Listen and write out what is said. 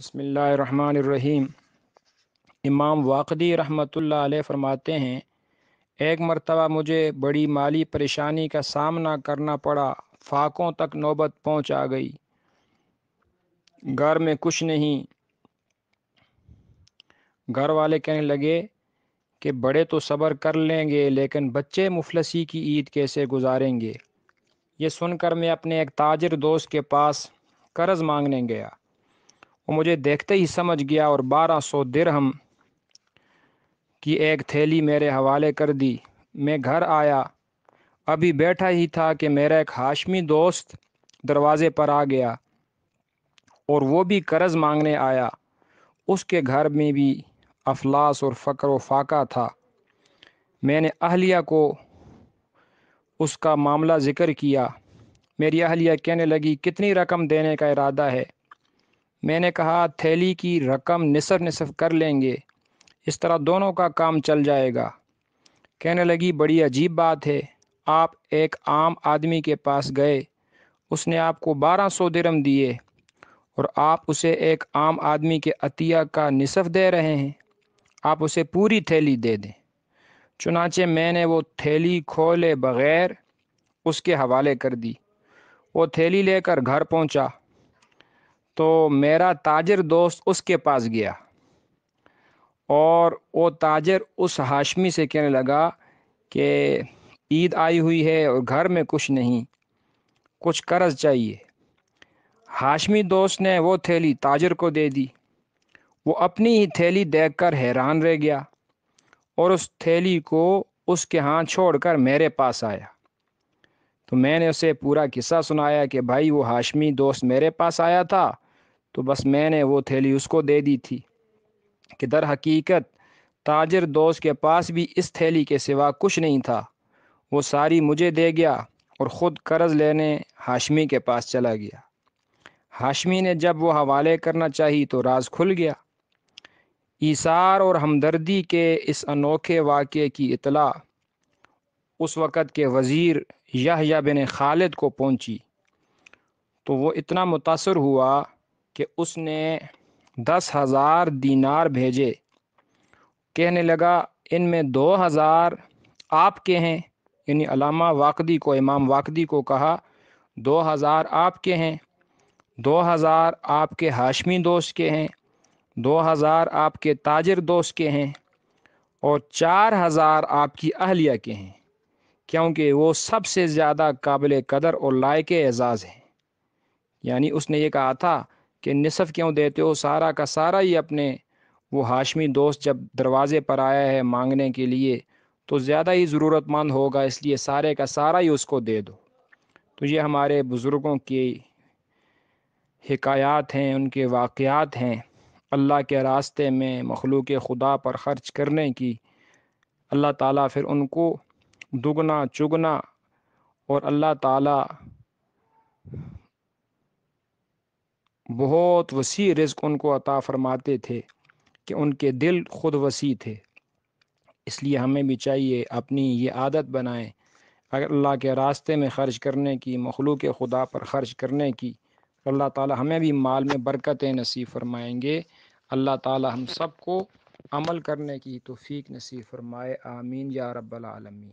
बसमीम इमाम वाकदी रहमत ला फरमाते हैं एक मरतबा मुझे बड़ी माली परेशानी का सामना करना पड़ा फाकों तक नौबत पहुँच आ गई घर में कुछ नहीं घर वाले कहने लगे कि बड़े तो सब्र कर लेंगे लेकिन बच्चे मुफलसी की ईद कैसे गुजारेंगे ये सुनकर मैं अपने एक ताजर दोस्त के पास कर्ज़ मांगने गया वो मुझे देखते ही समझ गया और बारह सौ दिरहम की एक थैली मेरे हवाले कर दी मैं घर आया अभी बैठा ही था कि मेरा एक हाशमी दोस्त दरवाज़े पर आ गया और वो भी कर्ज़ मांगने आया उसके घर में भी अफलास और फ़क्र व फाका था मैंने अहलिया को उसका मामला ज़िक्र किया मेरी अहलिया कहने लगी कितनी रकम देने का इरादा है मैंने कहा थैली की रकम निसफ निसफ कर लेंगे इस तरह दोनों का काम चल जाएगा कहने लगी बड़ी अजीब बात है आप एक आम आदमी के पास गए उसने आपको बारह सौ दिरम दिए और आप उसे एक आम आदमी के अतिया का निसफ दे रहे हैं आप उसे पूरी थैली दे दें चुनाचे मैंने वो थैली खोले बग़ैर उसके हवाले कर दी वो थैली लेकर घर पहुंचा तो मेरा ताजर दोस्त उसके पास गया और वो ताजर उस हाशमी से कहने लगा कि ईद आई हुई है और घर में कुछ नहीं कुछ कर्ज चाहिए हाशमी दोस्त ने वो थैली ताजर को दे दी वो अपनी ही थैली देखकर हैरान रह गया और उस थैली को उसके हाथ छोड़कर मेरे पास आया तो मैंने उसे पूरा किस्सा सुनाया कि भाई वो हाशमी दोस्त मेरे पास आया था तो बस मैंने वो थैली उसको दे दी थी कि दर हकीकत ताजर दोस्त के पास भी इस थैली के सिवा कुछ नहीं था वो सारी मुझे दे गया और ख़ुद कर्ज लेने हाशमी के पास चला गया हाशमी ने जब वो हवाले करना चाहिए तो राज खुल गया ईसार और हमदर्दी के इस अनोखे वाक़े की इतला उस वक़्त के वज़ीर यह बिन खालिद को पहुंची तो वो इतना मुतासर हुआ कि उसने दस हज़ार दीनार भेजे कहने लगा इनमें दो हज़ार आपके हैं यानी अलामा वाकदी को इमाम वाकदी को कहा दो हज़ार आपके हैं दो हज़ार आपके हाशमी दोस्त के हैं दो हज़ार आपके ताजर दोस्त के हैं और चार हज़ार आपकी अहलिया के हैं क्योंकि वो सबसे ज़्यादा काबिल कदर और लायक एजाज़ हैं यानी उसने ये कहा था कि नसफ़ क्यों देते हो सारा का सारा ही अपने वो हाशमी दोस्त जब दरवाज़े पर आया है मांगने के लिए तो ज़्यादा ही ज़रूरतमंद होगा इसलिए सारे का सारा ही उसको दे दो तो ये हमारे बुज़ुर्गों की हकयात हैं उनके वाक़ात हैं अल्लाह के रास्ते में मखलूक खुदा पर ख़र्च करने की अल्लाह ताला फिर उनको दुगना चुगना और अल्लाह ताला बहुत वसी रिस्क उनको अता फरमाते थे कि उनके दिल खुद वसी थे इसलिए हमें भी चाहिए अपनी ये आदत बनाएं अगर अल्लाह के रास्ते में ख़र्च करने की मखलूक खुदा पर ख़र्च करने की अल्लाह ताला हमें भी माल में बरकतें नसीब फरमाएंगे अल्लाह ताला हम सबको अमल करने की तोफ़ी नसीब फरमाए आमीन या रब्बल आलमीन